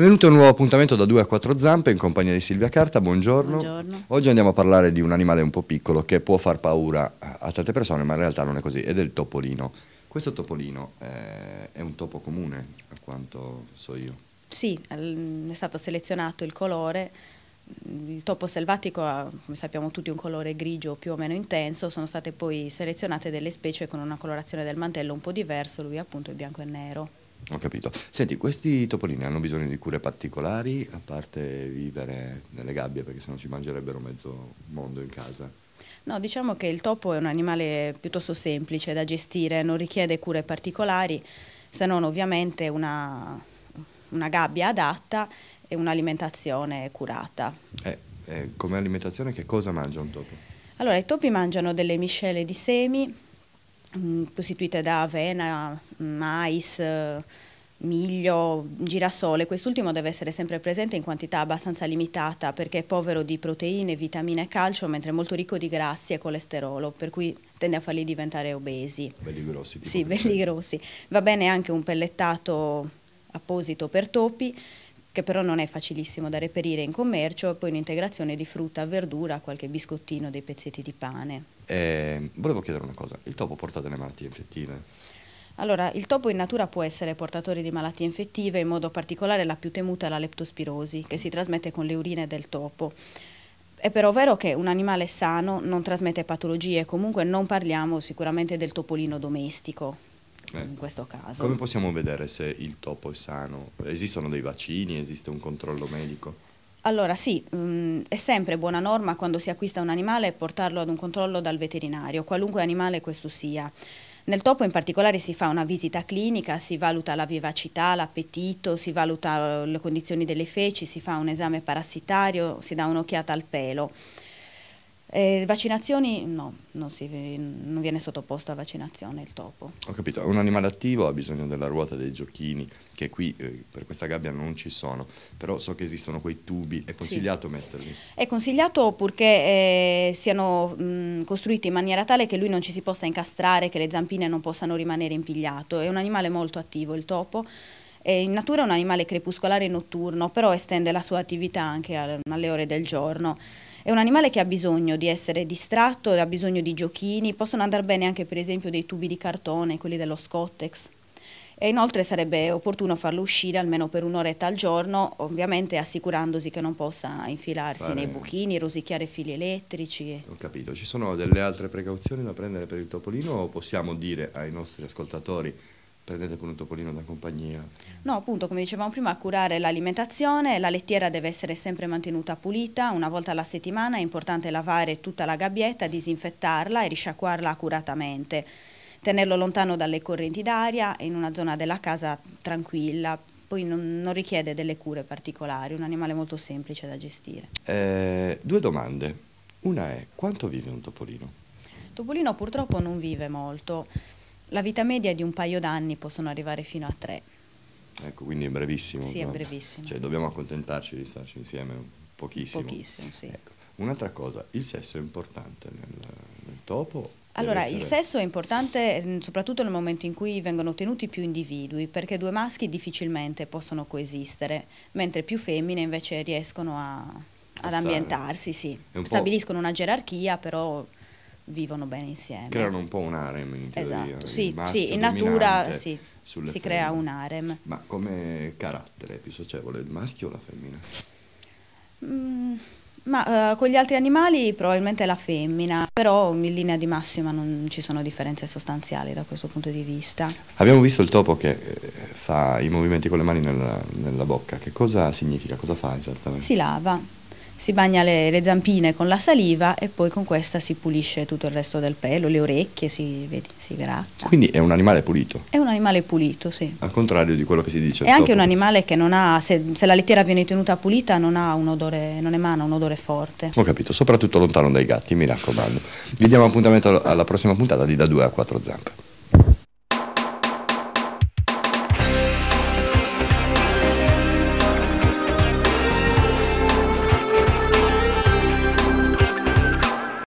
Benvenuti a un nuovo appuntamento da 2 a 4 zampe in compagnia di Silvia Carta, buongiorno. buongiorno. Oggi andiamo a parlare di un animale un po' piccolo che può far paura a tante persone, ma in realtà non è così, ed è il topolino. Questo topolino eh, è un topo comune, a quanto so io. Sì, è stato selezionato il colore. Il topo selvatico ha, come sappiamo tutti, un colore grigio più o meno intenso, sono state poi selezionate delle specie con una colorazione del mantello un po' diversa, lui appunto è bianco e nero. Ho capito. Senti, questi topolini hanno bisogno di cure particolari, a parte vivere nelle gabbie, perché sennò ci mangerebbero mezzo mondo in casa? No, diciamo che il topo è un animale piuttosto semplice da gestire, non richiede cure particolari, se non ovviamente una, una gabbia adatta e un'alimentazione curata. Eh, eh, come alimentazione che cosa mangia un topo? Allora, i topi mangiano delle miscele di semi, Mm, costituite da avena, mm, mais, eh, miglio, girasole. Quest'ultimo deve essere sempre presente in quantità abbastanza limitata perché è povero di proteine, vitamine e calcio, mentre è molto ricco di grassi e colesterolo, per cui tende a farli diventare obesi. Belli grossi. Sì, belli grossi. Va bene anche un pellettato apposito per topi che però non è facilissimo da reperire in commercio, e poi un'integrazione di frutta, verdura, qualche biscottino, dei pezzetti di pane. Eh, volevo chiedere una cosa, il topo porta delle malattie infettive? Allora, il topo in natura può essere portatore di malattie infettive, in modo particolare la più temuta è la leptospirosi, che si trasmette con le urine del topo. È però vero che un animale sano non trasmette patologie, comunque non parliamo sicuramente del topolino domestico, eh. in questo caso. Come possiamo vedere se il topo è sano? Esistono dei vaccini? Esiste un controllo medico? Allora sì, mm, è sempre buona norma quando si acquista un animale portarlo ad un controllo dal veterinario, qualunque animale questo sia. Nel topo in particolare si fa una visita clinica, si valuta la vivacità, l'appetito, si valuta eh, le condizioni delle feci, si fa un esame parassitario, si dà un'occhiata al pelo. Eh, vaccinazioni no, non, si, non, viene sottoposto a vaccinazione il topo. Ho capito, un animale attivo ha bisogno della ruota dei giochini che qui eh, per questa gabbia non ci sono, però so che esistono quei tubi, è consigliato sì. metterli? È consigliato purché eh, siano mh, costruiti in maniera tale che lui non ci si possa incastrare, che le zampine non possano rimanere impigliato, è un animale molto attivo il topo. Eh, in natura è un animale crepuscolare e notturno, però estende la sua attività anche alle ore del giorno. È un animale che ha bisogno di essere distratto, ha bisogno di giochini, possono andare bene anche per esempio dei tubi di cartone, quelli dello Scottex. E inoltre sarebbe opportuno farlo uscire almeno per un'oretta al giorno, ovviamente assicurandosi che non possa infilarsi Fare... nei buchini, rosicchiare fili elettrici. Ho capito, ci sono delle altre precauzioni da prendere per il topolino o possiamo dire ai nostri ascoltatori prendete con un topolino da compagnia. No, appunto, come dicevamo prima, curare l'alimentazione, la lettiera deve essere sempre mantenuta pulita, una volta alla settimana è importante lavare tutta la gabbietta, disinfettarla e risciacquarla accuratamente, tenerlo lontano dalle correnti d'aria e in una zona della casa tranquilla, poi non, non, richiede delle cure particolari, un animale molto semplice da gestire. Eh, due domande, una è quanto vive un topolino? Il topolino purtroppo non vive molto la vita media di un paio d'anni, possono arrivare fino a tre. Ecco, quindi è brevissimo. Sì, no? è brevissimo. Cioè dobbiamo accontentarci di starci insieme pochissimo. Pochissimo, sì. Ecco. Un'altra cosa, il sesso è importante nel, nel topo allora, il sesso è importante mm, soprattutto nel momento in cui vengono tenuti più individui, perché due maschi difficilmente possono coesistere, mentre più femmine invece riescono a, ad ambientarsi, sì. Un Stabiliscono una gerarchia, però vivono bene insieme. Creano un po' un harem in teoria. Esatto, sì, sì in natura sì, si femmine. crea un harem. Ma come carattere è più socievole, il maschio o la femmina? Mm, ma uh, con gli altri animali probabilmente la femmina, però in linea di massima non ci sono differenze sostanziali da questo punto di vista. Abbiamo visto il topo che eh, fa i movimenti con le mani nella, nella bocca, che cosa significa, cosa fa esattamente? Si lava si bagna le, le, zampine con la saliva e poi con questa si pulisce tutto il resto del pelo, le orecchie si, vedi, si gratta. Quindi è un animale pulito? È un animale pulito, sì. Al contrario di quello che si dice. È anche un animale che non ha, se, se la lettiera viene tenuta pulita non, odore, non emana un odore forte. Ho capito, soprattutto lontano dai gatti, mi raccomando. Vi diamo appuntamento alla prossima puntata di Da 2 a 4 zampe.